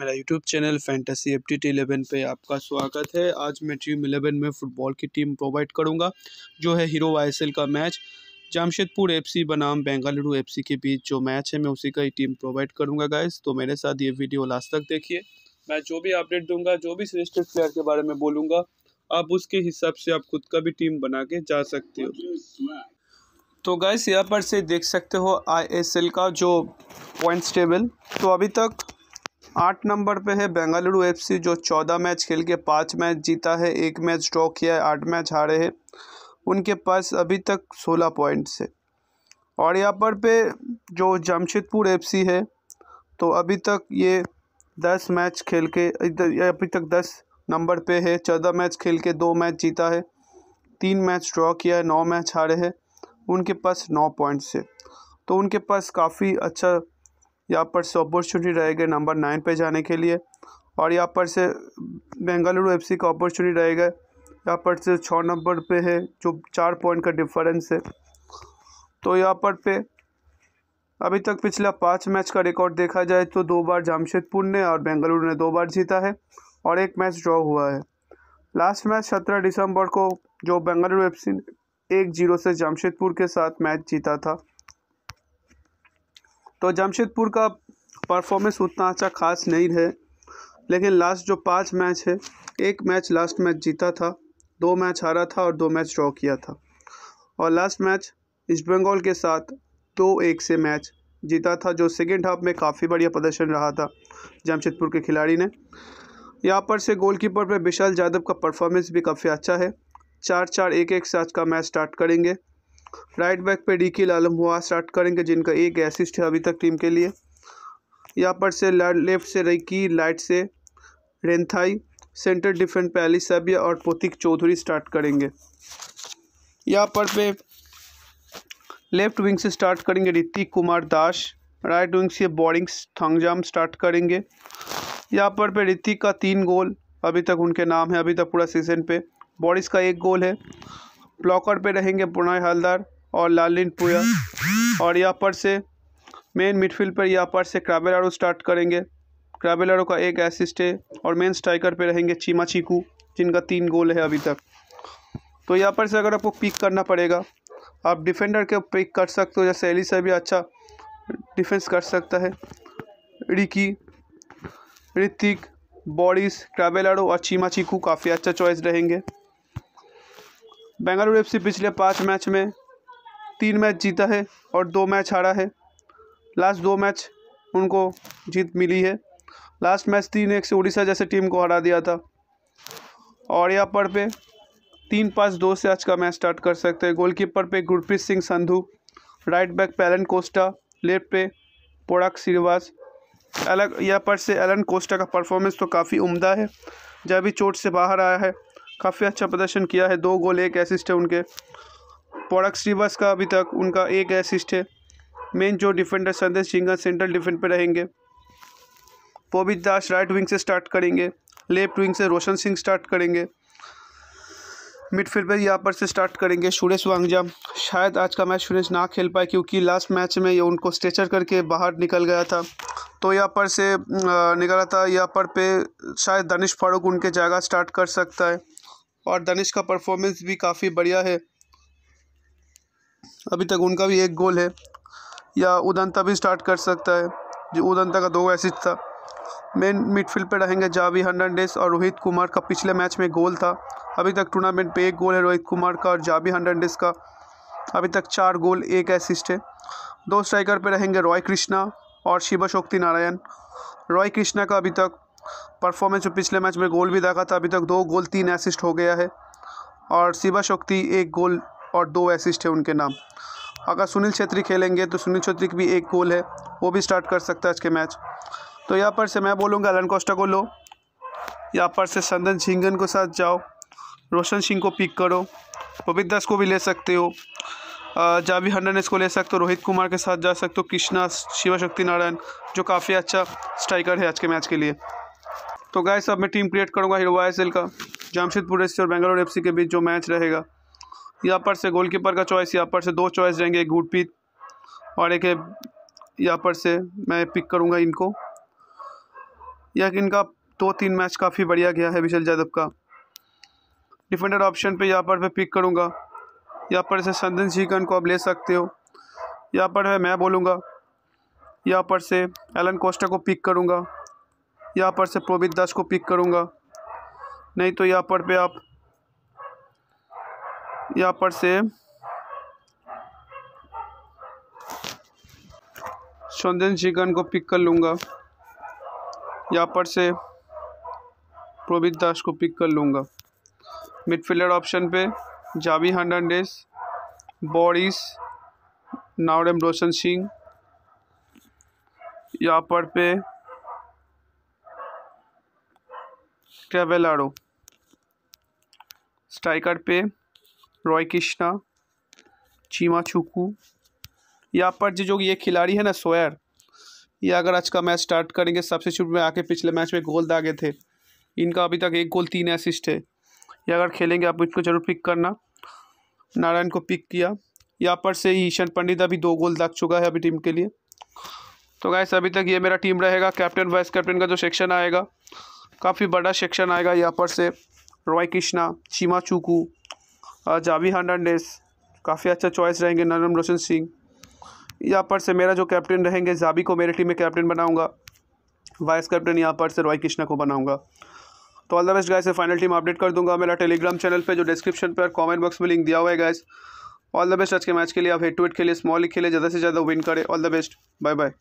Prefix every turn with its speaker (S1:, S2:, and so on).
S1: मेरा YouTube channel fantasy F T eleven पर आपका स्वागत है आज मैं टीम इलेवन में फ़ुटबॉल की टीम प्रोवाइड करूँगा जो है हीरो आई का मैच जामशेदपुर एफ सी बनाम बेंगलुरु एफ के बीच जो मैच है मैं उसी का ही टीम प्रोवाइड करूंगा गाइस तो मेरे साथ ये वीडियो लास्ट तक देखिए मैं जो भी अपडेट दूंगा जो भी सिलेक्टेड प्लेयर के बारे में बोलूँगा आप उसके हिसाब से आप खुद का भी टीम बना के जा सकते हो तो गैस यहाँ पर से देख सकते हो आई का जो पॉइंट्स टेबल तो अभी तक आठ नंबर पे है बेंगलुरु एफसी जो चौदह मैच खेल के पाँच मैच जीता है एक मैच ड्रॉ किया है आठ मैच हारे हैं उनके पास अभी तक सोलह पॉइंट्स है और यहाँ पर पे जो जमशेदपुर एफसी है तो अभी तक ये दस मैच खेल के अभी तक दस नंबर पे है चौदह मैच खेल के दो मैच जीता है तीन मैच ड्रॉ किया है नौ मैच हारे हैं उनके पास नौ पॉइंट्स है तो उनके पास काफ़ी अच्छा यहाँ पर से अपॉर्चुनिटी रहेगा नंबर नाइन पे जाने के लिए और यहाँ पर से बेंगलुरु एफ का अपॉर्चुनिटी रहेगा यहाँ पर से छः नंबर पे है जो चार पॉइंट का डिफरेंस है तो यहाँ पर पे अभी तक पिछला पाँच मैच का रिकॉर्ड देखा जाए तो दो बार जमशेदपुर ने और बेंगलुरु ने दो बार जीता है और एक मैच ड्रॉ हुआ है लास्ट मैच सत्रह दिसंबर को जो बेंगलुरु एफ ने एक जीरो से जमशेदपुर के साथ मैच जीता था तो जमशेदपुर का परफॉर्मेंस उतना अच्छा खास नहीं है लेकिन लास्ट जो पाँच मैच है एक मैच लास्ट मैच जीता था दो मैच हारा था और दो मैच ड्रॉ किया था और लास्ट मैच ईस्ट बंगाल के साथ दो एक से मैच जीता था जो सेकेंड हाफ में काफ़ी बढ़िया प्रदर्शन रहा था जमशेदपुर के खिलाड़ी ने यहाँ पर से गोलकीपर पर विशाल यादव का परफॉर्मेंस भी काफ़ी अच्छा है चार चार एक एक से आज का मैच स्टार्ट करेंगे राइट बैक पे के लालम हुआ स्टार्ट करेंगे जिनका एक एसिस्ट है अभी तक टीम के लिए यहाँ पर से लेफ्ट से रिकी लाइट से रेंथाई सेंटर डिफेंस पैली सबिया और पोतिक चौधरी स्टार्ट करेंगे यहाँ पर पे लेफ्ट विंग से स्टार्ट करेंगे ऋतिक कुमार दास राइट विंग से बॉलिंग थंगजाम स्टार्ट करेंगे यहाँ पर पे ऋतिक का तीन गोल अभी तक उनके नाम है अभी तक पूरा सीजन पे बॉरिस का एक गोल है ब्लॉकर पे रहेंगे पुनः हलदार और लालिन पुया और यहाँ पर से मेन मिडफील्ड पर यहाँ पर से क्राबेलारो स्टार्ट करेंगे क्राबेलारो का एक असिस्ट है और मेन स्ट्राइकर पे रहेंगे चीमा चीकू जिनका तीन गोल है अभी तक तो यहाँ पर से अगर आपको पिक करना पड़ेगा आप डिफेंडर के पिक कर सकते हो जैसे एलिसा भी अच्छा डिफेंस कर सकता है रिकी ऋतिक बॉडिस क्राबेलारो और चीमा चीकू काफ़ी अच्छा चॉइस रहेंगे बेंगलुरु एफ पिछले पाँच मैच में तीन मैच जीता है और दो मैच हारा है लास्ट दो मैच उनको जीत मिली है लास्ट मैच तीन एक से उड़ीसा जैसे टीम को हरा दिया था और यहाँ पर पे तीन पाँच दो से आज का मैच स्टार्ट कर सकते हैं गोलकीपर पे गुरप्रीत सिंह संधू राइट बैक पैलन कोस्टा लेफ्ट पे पोराग श्रीवास अलग यहाँ पर से एलन कोस्टा का परफॉर्मेंस तो काफ़ी उम्दा है जब भी चोट से बाहर आया है काफ़ी अच्छा प्रदर्शन किया है दो गोल एक असिस्ट है उनके पोड़क श्रीवास का अभी तक उनका एक असिस्ट है मेन जो डिफेंडर संदेश सिंगर सेंट्रल डिफेंड पर रहेंगे पोबित दास राइट विंग से स्टार्ट करेंगे लेफ्ट विंग से रोशन सिंह स्टार्ट करेंगे मिडफील्ड पर यहाँ पर से स्टार्ट करेंगे सुरेश वांगजा शायद आज का मैच सुरेश ना खेल पाए क्योंकि लास्ट मैच में ये उनको स्ट्रेचर करके बाहर निकल गया था तो यहाँ पर से निकला था यहाँ पर पे शायद दनिश फारूक उनके जगह स्टार्ट कर सकता है और दनिश का परफॉर्मेंस भी काफ़ी बढ़िया है अभी तक उनका भी एक गोल है या उदंता भी स्टार्ट कर सकता है जो उदंता का दो एसिड था मेन मिडफील्ड पर रहेंगे जावी हंडनडेस और रोहित कुमार का पिछले मैच में गोल था अभी तक टूर्नामेंट पे एक गोल है रोहित कुमार का और जावी हंडनडेस का अभी तक चार गोल एक असिस्ट है दो स्ट्राइकर पे रहेंगे रॉय कृष्णा और शिवा शक्ति नारायण रॉय कृष्णा का अभी तक परफॉर्मेंस पिछले मैच में गोल भी देखा था अभी तक दो गोल तीन असिस्ट हो गया है और शिवा शक्ति एक गोल और दो असिस्ट है उनके नाम अगर सुनील छेत्री खेलेंगे तो सुनील छेत्री की भी एक गोल है वो भी स्टार्ट कर सकता है आज के मैच तो यहाँ पर से मैं बोलूँगा अलन कोस्टा को लो यहाँ पर से संदन झिंगन को साथ जाओ रोशन सिंह को पिक करो पवित दास को भी ले सकते हो जावी हंडनेस को ले सकते हो रोहित कुमार के साथ जा सकते हो कृष्णा शिवा शक्ति नारायण जो काफ़ी अच्छा स्ट्राइकर है आज के मैच के लिए तो गाय सब मैं टीम क्रिएट करूँगा हीरो वाई का जामशेदपुर एफ और बेंगलोर एफ के बीच जो मैच रहेगा यहाँ पर से गोलकीपर का चॉइस यहाँ पर से दो चॉइस रहेंगे एक गुडप्रीत और एक है यहाँ पर से मैं पिक करूँगा इनको यह इनका दो तीन मैच काफ़ी बढ़िया गया है विशल यादव का डिफेंडर ऑप्शन पे यहाँ पर मैं पिक करूँगा यहाँ पर से संदन सीकन को आप ले सकते हो यहाँ पर है मैं बोलूँगा यहाँ पर से एलन कोस्टा को पिक करूँगा यहाँ पर से प्रोबित दास को पिक करूँगा नहीं तो यहाँ पर पे आप यहाँ पर से चंदन चिकन को पिक कर लूँगा यहाँ पर से प्रोबित दास को पिक कर लूँगा मिडफील्डर ऑप्शन पे जावी हंडेस बॉरिस नावरम रोशन सिंह यहाँ पर पे ट्रेवेलारो स्ट्राइकर पे रॉय कृष्णा चीमा चुकू यहाँ पर जो ये खिलाड़ी है ना सोयर ये अगर आज का मैच स्टार्ट करेंगे सबसे शुरू में आके पिछले मैच में गोल दागे थे इनका अभी तक एक गोल तीन असिस्ट है ये अगर खेलेंगे आप इनको जरूर पिक करना नारायण को पिक किया यहाँ पर से ईशान पंडित अभी दो गोल दाग चुका है अभी टीम के लिए तो गैस अभी तक ये मेरा टीम रहेगा कैप्टन वाइस कैप्टन का जो सेक्शन आएगा काफ़ी बड़ा सेक्शन आएगा यहाँ पर से Roy Krishna Chima Chukwu Javi Hernandez काफ़ी अच्छा चॉइस रहेंगे नरम रोशन सिंह यहाँ पर से मेरा जो कैप्टन रहेंगे जाबी को मेरी टीम में कैप्टन बनाऊंगा वाइस कैप्टन यहाँ पर से रॉय कृष्णा को बनाऊंगा तो all the best guys final team update कर दूंगा मेरा टेलीग्राम चैनल पे जो डिस्क्रिप्शन पर कमेंट बॉक्स में लिंक दिया हुआ है गाइस ऑल द बेस्ट आज के मैच के लिए आप हेड टू हेड खेलिए स्मॉल ही खेलिए ज़्यादा से ज़्यादा विन करें all the best bye bye